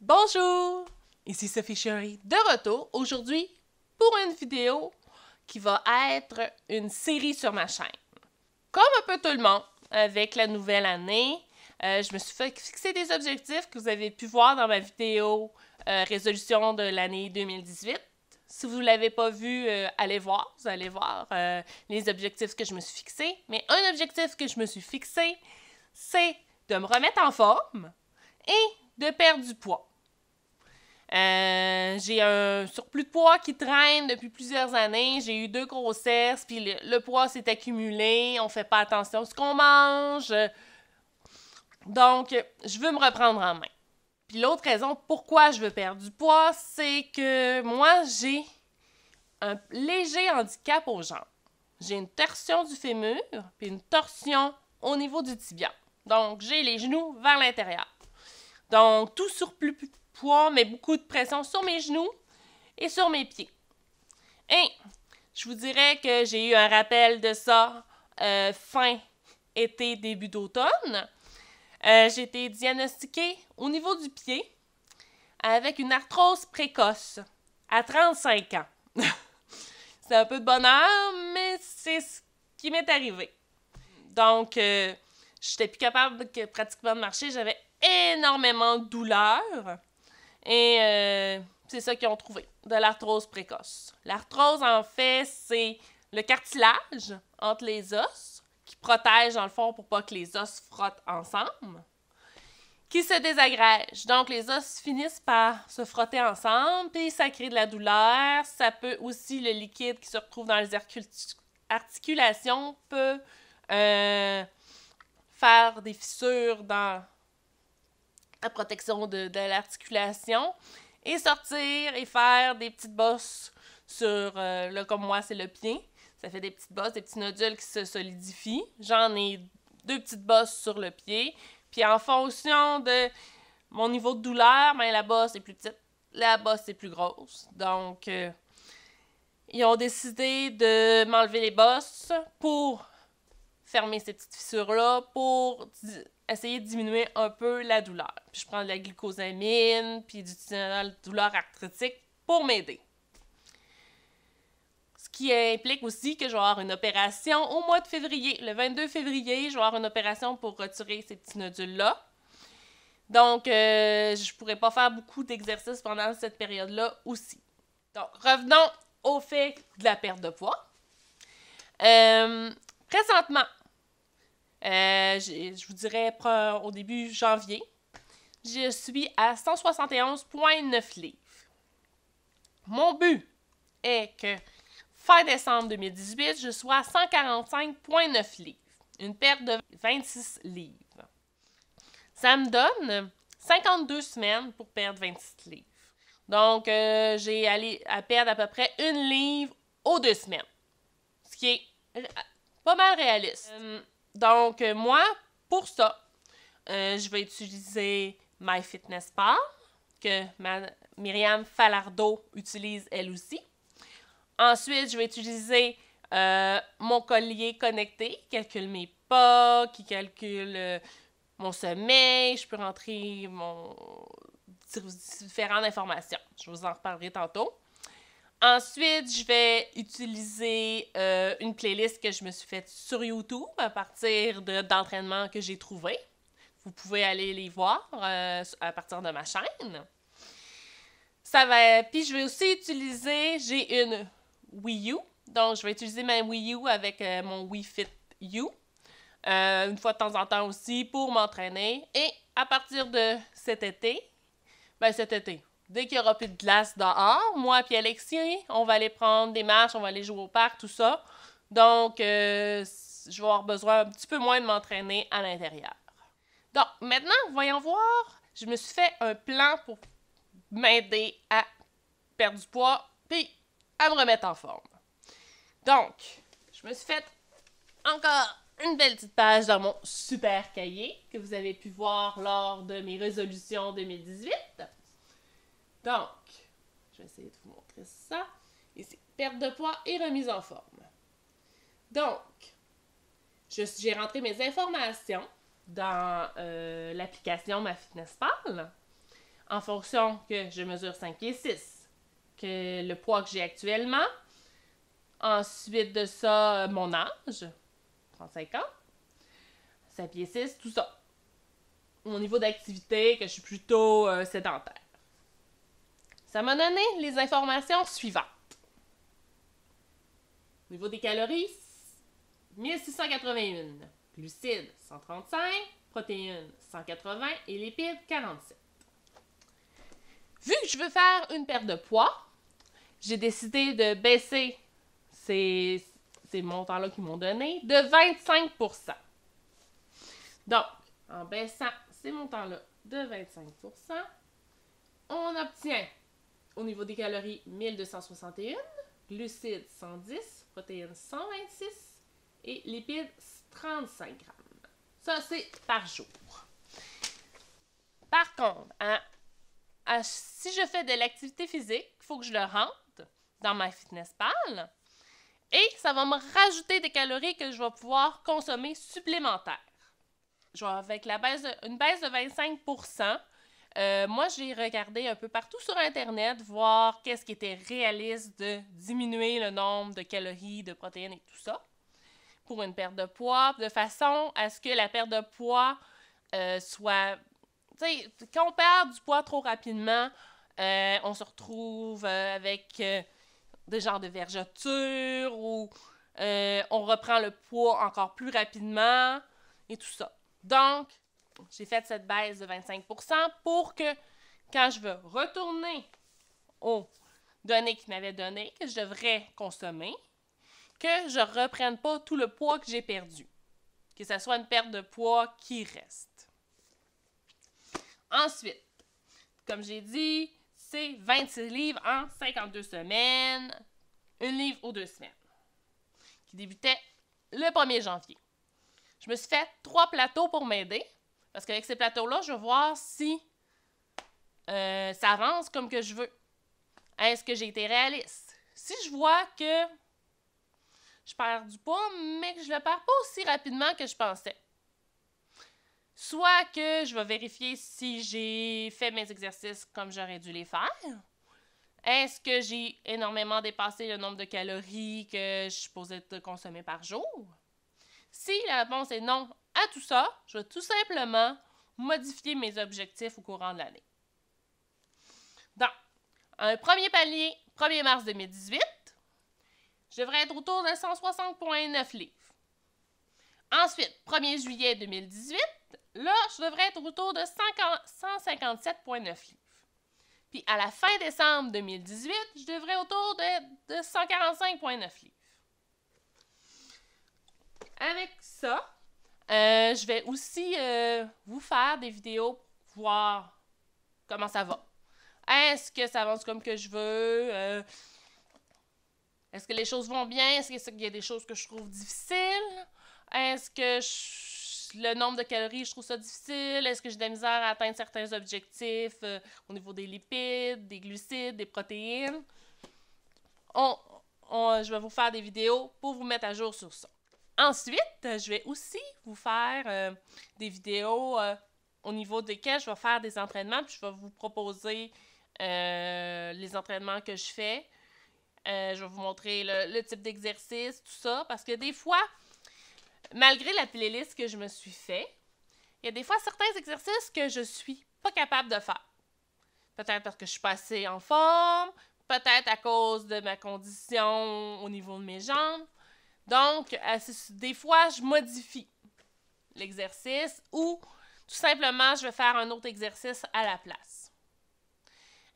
Bonjour, ici Sophie Cherie de retour aujourd'hui pour une vidéo qui va être une série sur ma chaîne. Comme un peu tout le monde, avec la nouvelle année, euh, je me suis fait fixer des objectifs que vous avez pu voir dans ma vidéo euh, résolution de l'année 2018. Si vous ne l'avez pas vu, euh, allez voir. Vous allez voir euh, les objectifs que je me suis fixés. Mais un objectif que je me suis fixé, c'est de me remettre en forme et de perdre du poids. Euh, j'ai un surplus de poids qui traîne depuis plusieurs années. J'ai eu deux grossesses, puis le, poids s'est accumulé. On ne fait pas attention à ce qu'on mange. Donc, je veux me reprendre en main. Puis l'autre raison pourquoi je veux perdre du poids, c'est que moi, j'ai un léger handicap aux jambes. J'ai une torsion du fémur, puis une torsion au niveau du tibia. Donc, j'ai les genoux vers l'intérieur. Donc, tout surplus de poids, mais beaucoup de pression sur mes genoux et sur mes pieds. Et je vous dirais que j'ai eu un rappel de ça euh, fin été, début d'automne. Euh, j'ai été diagnostiquée au niveau du pied avec une arthrose précoce à 35 ans. c'est un peu de bonheur, mais c'est ce qui m'est arrivé. Donc, euh, je n'étais plus capable que, pratiquement de marcher. J'avais énormément de douleurs. Et euh, c'est ça qu'ils ont trouvé, de l'arthrose précoce. L'arthrose, en fait, c'est le cartilage entre les os protège, dans le fond, pour pas que les os frottent ensemble, qui se désagrègent. Donc, les os finissent par se frotter ensemble, puis ça crée de la douleur. Ça peut aussi, le liquide qui se retrouve dans les articulations peut euh, faire des fissures dans la protection de, l'articulation et sortir et faire des petites bosses sur, euh, le comme moi, c'est le pied. Ça fait des petites bosses, des petits nodules qui se solidifient. J'en ai deux petites bosses sur le pied. Puis en fonction de mon niveau de douleur, mais ben, la bosse est plus petite, la bosse est plus grosse. Donc, euh, ils ont décidé de m'enlever les bosses pour fermer ces petites fissures-là, pour essayer de diminuer un peu la douleur. Puis je prends de la glucosamine, puis du douleur arthritique pour m'aider qui implique aussi que je vais avoir une opération au mois de février. Le 22 février, je vais avoir une opération pour retirer ces petits nodules-là. Donc, euh, je ne pourrais pas faire beaucoup d'exercices pendant cette période-là aussi. Donc, revenons au fait de la perte de poids. Euh, présentement, euh, je, je vous dirais au début janvier, je suis à 171,9 livres. Mon but est que fin décembre 2018, je sois à 145,9 livres, une perte de 26 livres. Ça me donne 52 semaines pour perdre 26 livres. Donc, euh, j'ai allé à perdre à peu près une livre aux deux semaines, ce qui est pas mal réaliste. Euh, donc, euh, moi, pour ça, je vais utiliser MyFitnessPal, que Myriam Falardeau utilise elle aussi. Ensuite, je vais utiliser euh, mon collier connecté qui calcule mes pas, qui calcule euh, mon sommeil. Je peux rentrer mon différentes informations. Je vous en reparlerai tantôt. Ensuite, je vais utiliser euh, une playlist que je me suis faite sur YouTube à partir d'entraînements que j'ai trouvés. Vous pouvez aller les voir à partir de ma chaîne. Ça va. Puis je vais aussi utiliser, j'ai une Wii U. Donc, je vais utiliser ma Wii U avec euh, mon Wii Fit U. Euh, une fois de temps en temps aussi pour m'entraîner. Et à partir de cet été, ben cet été, dès qu'il n'y aura plus de glace dehors, moi et Alexis, on va aller prendre des marches, on va aller jouer au parc, tout ça. Donc, euh, je vais avoir besoin un petit peu moins de m'entraîner à l'intérieur. Donc, maintenant, voyons voir, je me suis fait un plan pour m'aider à perdre du poids, puis à me remettre en forme. Donc, je me suis faite encore une belle petite page dans mon super cahier que vous avez pu voir lors de mes résolutions 2018. Donc, je vais essayer de vous montrer ça. Ici, perte de poids et remise en forme. Donc, j'ai rentré mes informations dans euh, l'application l'application FitnessPal en fonction que je mesure 5 et 6 que le poids que j'ai actuellement. Ensuite de ça, euh, mon âge, 35 ans. 5 pieds 6, tout ça. Mon niveau d'activité, que je suis plutôt euh, sédentaire. Ça m'a donné les informations suivantes. niveau des calories, 1681. Glucides, 135. Protéines, 180. Et lipides, 47. Vu que je veux faire une perte de poids, j'ai décidé de baisser ces, montants-là qu'ils m'ont donné de 25 Donc, en baissant ces montants-là de 25 on obtient au niveau des calories 1261, glucides 110, protéines 126 et lipides 35 grammes. Ça, c'est par jour. Par contre, hein, si je fais de l'activité physique, il faut que je le rentre dans ma fitness pâle. et ça va me rajouter des calories que je vais pouvoir consommer supplémentaires. Genre avec la baisse une baisse de 25 euh, moi, j'ai regardé un peu partout sur Internet, voir qu'est-ce qui était réaliste de diminuer le nombre de calories, de protéines et tout ça pour une perte de poids, de façon à ce que la perte de poids euh, soit... Tu sais, quand on perd du poids trop rapidement, euh, on se retrouve avec des genres de vergetures ou euh, on reprend le poids encore plus rapidement et tout ça. Donc, j'ai fait cette baisse de 25 pour que quand je veux retourner aux données qu'il m'avait données, que je devrais consommer, que je ne reprenne pas tout le poids que j'ai perdu. Que ce soit une perte de poids qui reste. Ensuite, comme j'ai dit, c'est 26 livres en 52 semaines, une livre ou deux semaines, qui débutait le 1er janvier. Je me suis fait trois plateaux pour m'aider, parce qu'avec ces plateaux-là, je vais voir si euh, ça avance comme que je veux. Est-ce que j'ai été réaliste? Si je vois que je perds du poids, mais que je le perds pas aussi rapidement que je pensais, Soit que je vais vérifier si j'ai fait mes exercices comme j'aurais dû les faire. Est-ce que j'ai énormément dépassé le nombre de calories que je de consommer par jour? Si la réponse est non à tout ça, je vais tout simplement modifier mes objectifs au courant de l'année. Donc, un premier palier, 1er mars 2018, je devrais être autour de 160,9 livres. Ensuite, 1er juillet 2018, Là, je devrais être autour de 157,9 livres. Puis à la fin décembre 2018, je devrais autour de, 145,9 livres. Avec ça, euh, je vais aussi euh, vous faire des vidéos pour voir comment ça va. Est-ce que ça avance comme que je veux? Euh, est-ce que les choses vont bien? Est-ce qu'il y a des choses que je trouve difficiles? Est-ce que je le nombre de calories, je trouve ça difficile. Est-ce que j'ai de la misère à atteindre certains objectifs euh, au niveau des lipides, des glucides, des protéines? Euh, je vais vous faire des vidéos pour vous mettre à jour sur ça. Ensuite, euh, je vais aussi vous faire des vidéos au niveau desquelles je vais faire des entraînements, puis je vais vous proposer les entraînements que je fais. je vais vous montrer le type d'exercice, tout ça, parce que des fois, malgré la playlist que je me suis fait, il y a des fois certains exercices que je suis pas capable de faire. Peut-être parce que je suis pas assez en forme, peut-être à cause de ma condition au niveau de mes jambes. Donc, euh, des fois, je modifie l'exercice ou tout simplement, je vais faire un autre exercice à la place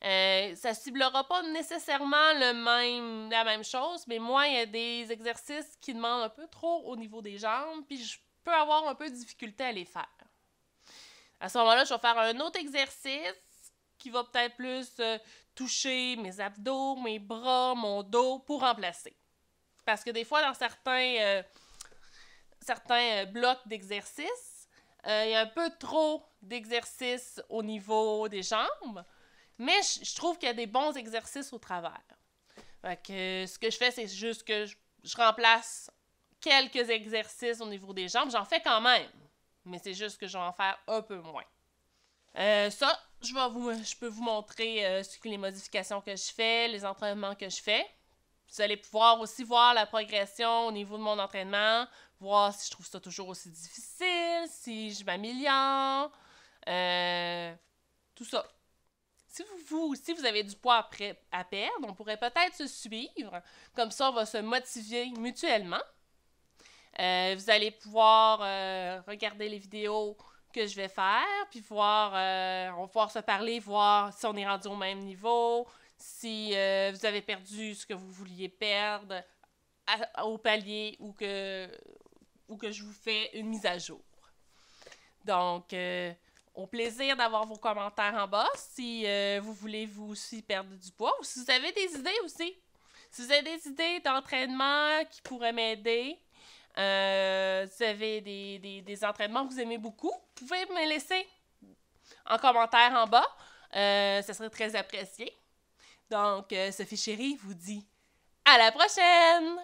ça euh, ça ciblera pas nécessairement la même chose, mais moi, il y a des exercices qui demandent un peu trop au niveau des jambes, puis je peux avoir un peu de difficulté à les faire. À ce moment-là, je vais faire un autre exercice qui va peut-être plus euh, toucher mes abdos, mes bras, mon dos pour remplacer. Parce que des fois, dans certains, euh, certains blocs d'exercices, il y a un peu trop d'exercices au niveau des jambes. Mais je, trouve qu'il y a des bons exercices au travers. Euh, ce que je fais, c'est juste que je, remplace quelques exercices au niveau des jambes. J'en fais quand même, mais c'est juste que je vais en faire un peu moins. Euh, ça, je, peux vous montrer euh, les modifications que je fais, les entraînements que je fais. Vous allez pouvoir aussi voir la progression au niveau de mon entraînement, voir si je trouve ça toujours aussi difficile, si je m'améliore, tout ça. Si vous, vous avez du poids à, perdre, on pourrait peut-être se suivre. Comme ça, on va se motiver mutuellement. Euh, vous allez pouvoir euh, regarder les vidéos que je vais faire, puis voir, euh, on va pouvoir se parler, voir si on est rendu au même niveau, si vous avez perdu ce que vous vouliez perdre au palier ou que, ou que je vous fais une mise à jour. Donc, au plaisir d'avoir vos commentaires en bas si euh, vous voulez vous aussi perdre du poids ou si vous avez des idées aussi. Si vous avez des idées d'entraînement qui pourraient m'aider, euh, si vous avez des, entraînements que vous aimez beaucoup, vous pouvez me laisser en commentaire en bas. Euh, ce serait très apprécié. Donc, Sophie Chérie vous dit à la prochaine!